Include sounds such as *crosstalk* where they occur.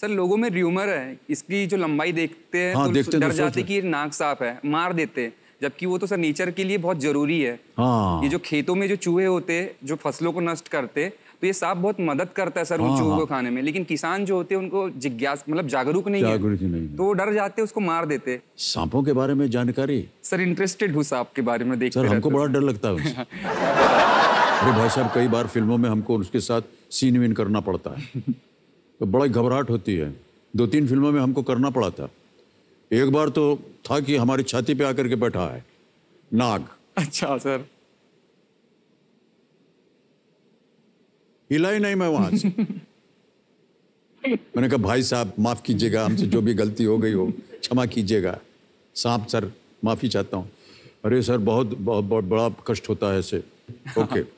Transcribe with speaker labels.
Speaker 1: Sir लोगों में rumour है इसकी जो लंबाई देखते हैं हाँ, तो देखते डर तो जाते कि नाक साफ है मार देते हैं जबकि वो तो सर नेचर के लिए बहुत जरूरी है हाँ। ये जो खेतों में जो चूहे होते जो फसलों को नष्ट करते तो ये सांप बहुत मदद करता है सर हाँ, उन चूहों हाँ। को खाने में लेकिन किसान जो होते हैं उनको जिज्ञास मतलब जागरूक नहीं जागरूक है नहीं। तो वो डर जाते उसको मार देते
Speaker 2: सांपों के बारे में जानकारी सर इंटरेस्टेड हूँ सांप के बारे में देखते हमको बड़ा डर लगता है *laughs*
Speaker 3: अरे भाई साहब कई बार फिल्मों में हमको उसके साथ सीन विन करना पड़ता है *laughs* तो बड़ी घबराहट होती है दो तीन फिल्मों में हमको करना पड़ा था एक बार तो था कि हमारी छाती पे आकर के बैठा है नाग अच्छा सर हिला ही नहीं मैं वहां से *laughs* मैंने कहा भाई साहब माफ कीजिएगा हमसे जो भी गलती हो गई हो क्षमा कीजिएगा सांप सर माफी चाहता हूँ अरे सर बहुत बहुत, बहुत बड़ा कष्ट होता है ऐसे ओके